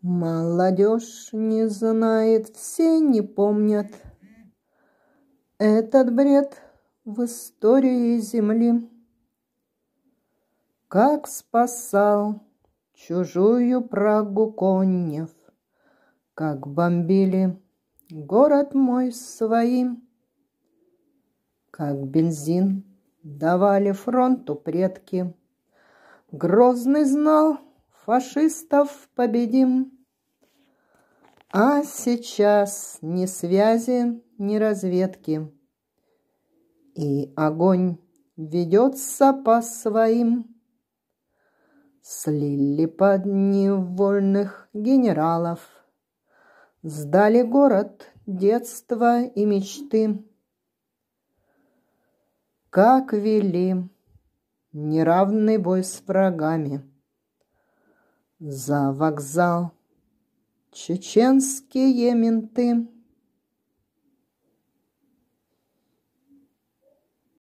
Молодежь не знает, все не помнят. Этот бред в истории земли. Как спасал чужую Прагу Конев, Как бомбили город мой своим, Как бензин давали фронту предки. Грозный знал, фашистов победим. А сейчас ни связи, ни разведки. И огонь ведется по своим. Слили под невольных генералов, Сдали город, детства и мечты. Как вели неравный бой с врагами — за вокзал. Чеченские менты